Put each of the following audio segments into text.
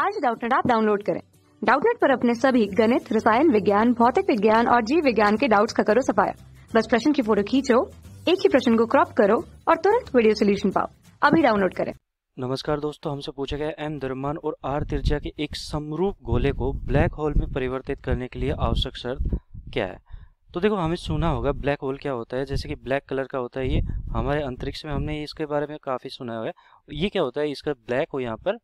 आज डाउटनेट आप डाउनलोड करें डाउटनेट पर अपने सभी गणित रसायन विज्ञान भौतिक विज्ञान और जीव विज्ञान के डाउट्स का करो सफाया बस प्रश्न की फोटो खींचो एक ही प्रश्न को क्रॉप करो और तुरंत वीडियो सोल्यूशन पाओ अभी डाउनलोड करें नमस्कार दोस्तों हमसे पूछा गया एम दरमान और आर तिरजा के एक समरूप गोले को ब्लैक होल में परिवर्तित करने के लिए आवश्यक शर्त क्या है तो देखो हमें सुना होगा ब्लैक होल क्या होता है जैसे कि ब्लैक कलर का होता है ये हमारे अंतरिक्ष में हमने इसके बारे में काफ़ी सुना हुआ है ये क्या होता है इसका ब्लैक हो यहाँ पर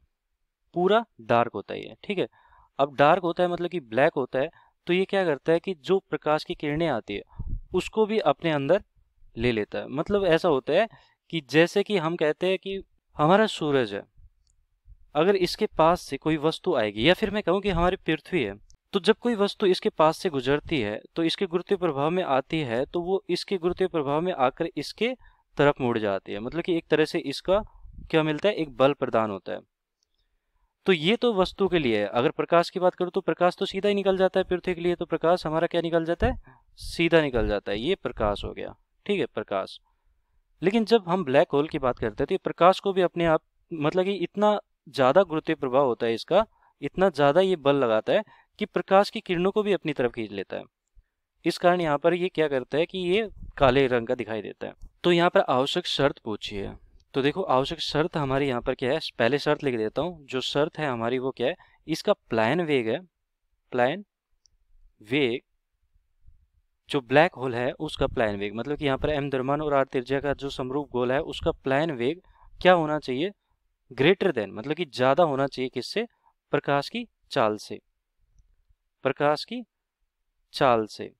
पूरा डार्क होता है ठीक है अब डार्क होता है मतलब कि ब्लैक होता है तो ये क्या करता है कि जो प्रकाश की किरणें आती है उसको भी अपने अंदर ले लेता है मतलब ऐसा होता है कि जैसे कि हम कहते हैं कि हमारा सूरज है अगर इसके पास से कोई वस्तु आएगी या फिर मैं कहूँ कि हमारी पृथ्वी है तो जब कोई वस्तु इसके पास से गुजरती है तो इसके गुरुत्व प्रभाव में आती है तो वो इसके गुरुत्व प्रभाव में आकर इसके तरफ मुड़ जाती है मतलब कि एक तरह से इसका क्या मिलता है एक बल प्रदान होता है तो ये तो वस्तु के लिए है अगर प्रकाश की बात करूँ तो प्रकाश तो सीधा ही निकल जाता है पृथ्वी के लिए तो प्रकाश हमारा क्या निकल जाता है सीधा निकल जाता है ये प्रकाश हो गया ठीक है प्रकाश लेकिन जब हम ब्लैक होल की बात करते हैं तो ये प्रकाश को भी अपने आप मतलब कि इतना ज़्यादा गुरुत्वीय प्रभाव होता है इसका इतना ज़्यादा ये बल लगाता है कि प्रकाश की किरणों को भी अपनी तरफ खींच लेता है इस कारण यहाँ पर ये क्या करता है कि ये काले रंग का दिखाई देता है तो यहाँ पर आवश्यक शर्त पूछी है तो देखो आवश्यक शर्त हमारी यहाँ पर क्या है पहले शर्त लिख देता हूँ जो शर्त है हमारी वो क्या है इसका प्लान वेग है प्लान वेग जो ब्लैक होल है उसका प्लान वेग मतलब कि यहाँ पर एम द्रमान और आर तिरजा का जो समरूप गोल है उसका प्लान वेग क्या होना चाहिए ग्रेटर देन मतलब कि ज़्यादा होना चाहिए किससे प्रकाश की चाल से प्रकाश की चाल से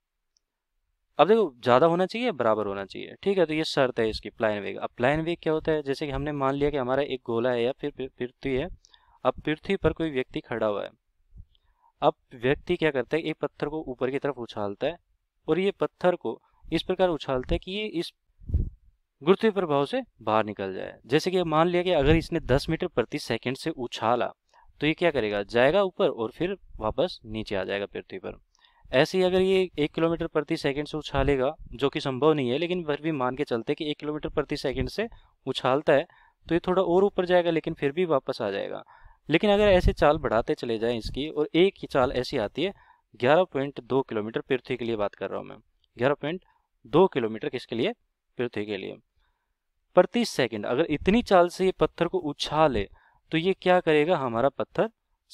अब देखो ज़्यादा होना चाहिए बराबर होना चाहिए ठीक है तो ये शर्त है इसकी प्लाइन वेग अब प्लाइन वेग क्या होता है जैसे कि हमने मान लिया कि हमारा एक गोला है या फिर पृथ्वी है अब पृथ्वी पर कोई व्यक्ति खड़ा हुआ है अब व्यक्ति क्या करता है एक पत्थर को ऊपर की तरफ उछालता है और ये पत्थर को इस प्रकार उछालता है कि ये इस गुरुत्व प्रभाव से बाहर निकल जाए जैसे कि मान लिया कि अगर इसने दस मीटर प्रति सेकंड से उछाला तो ये क्या करेगा जाएगा ऊपर और फिर वापस नीचे आ जाएगा पृथ्वी पर ऐसे ही अगर ये एक किलोमीटर प्रति सेकंड से उछालेगा जो कि संभव नहीं है लेकिन फिर भी मान के चलते कि एक किलोमीटर प्रति सेकंड से उछालता है तो ये थोड़ा और ऊपर जाएगा लेकिन फिर भी वापस आ जाएगा लेकिन अगर ऐसे चाल बढ़ाते चले जाएँ इसकी और एक ही चाल ऐसी आती है ग्यारह पॉइंट दो किलोमीटर पृथ्वी के लिए बात कर रहा हूँ मैं ग्यारह पॉइंट दो किलोमीटर किसके लिए पृथ्वी के लिए प्रति सेकेंड अगर इतनी चाल से ये पत्थर को उछाले तो ये क्या करेगा हमारा पत्थर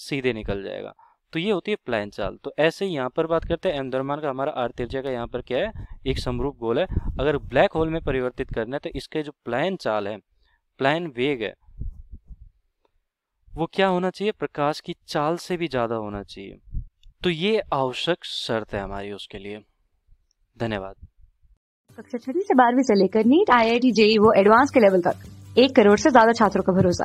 सीधे निकल जाएगा तो ये होती है प्लान चाल तो ऐसे ही यहाँ पर बात करते हैं एम का हमारा आर त्रिज्या का यहाँ पर क्या है एक समरूप गोल है अगर ब्लैक होल में परिवर्तित करना है तो इसके जो प्लान चाल है प्लान वेग है वो क्या होना चाहिए प्रकाश की चाल से भी ज़्यादा होना चाहिए तो ये आवश्यक शर्त है हमारी उसके लिए धन्यवाद कक्षा छठी से बारहवीं से लेकर NEET I I T JEE वो एडवांस के लेवल तक एक करोड़ से ज्यादा छात्रों का भरोसा